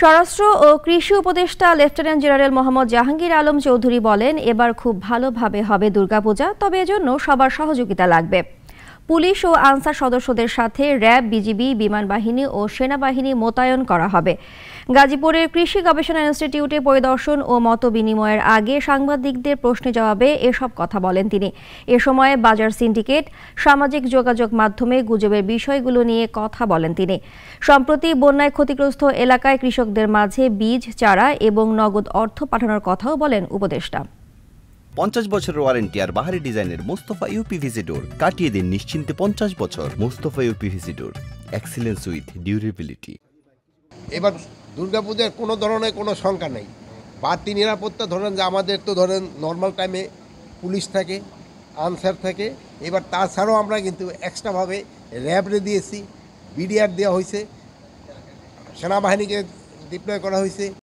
স্বরাষ্ট্র ও কৃষি উপদেষ্টা লেফটেন্যান্ট জেনারেল মোহাম্মদ জাহাঙ্গীর আলম চৌধুরী বলেন এবার খুব ভালোভাবে হবে দুর্গাপূজা তবে এজন্য সবার সহযোগিতা লাগবে পুলিশ ও আনসার সদস্যদের সাথে র্যাব বিজিবি বিমান বাহিনী ও সেনাবাহিনী মোতায়েন করা হবে গাজীপুরের কৃষি গবেষণা ইনস্টিটিউটে পরিদর্শন ও মত বিনিময়ের আগে সাংবাদিকদের প্রশ্নে জবাবে এসব কথা বলেন তিনি এ সময়ে বাজার সিন্ডিকেট সামাজিক যোগাযোগ মাধ্যমে গুজবের বিষয়গুলো নিয়ে কথা বলেন তিনি সম্প্রতি বন্যায় ক্ষতিগ্রস্ত এলাকায় কৃষকদের মাঝে বীজ চারা এবং নগদ অর্থ পাঠানোর কথাও বলেন উপদেষ্টা পঞ্চাশ বছরের ওয়ারেন্টি আর বাহারি ডিজাইনের মোস্তফা ইউপিভিসি ডোর কাটিয়ে দিন নিশ্চিন্তে পঞ্চাশ বছর Mostafa UPVC door excellence with durability এবার দুর্গাপূজার কোনো ধরনের কোনো শঙ্কা নেই বাড়তি নিরাপত্তা ধরেন যে আমাদের তো ধরেন নর্মাল টাইমে পুলিশ থাকে আনসার থাকে এবার তাছাড়াও আমরা কিন্তু এক্সট্রাভাবে র্যাবরে দিয়েছি বিডিআর দেওয়া হয়েছে সেনাবাহিনীকে ডিপ্লয় করা হয়েছে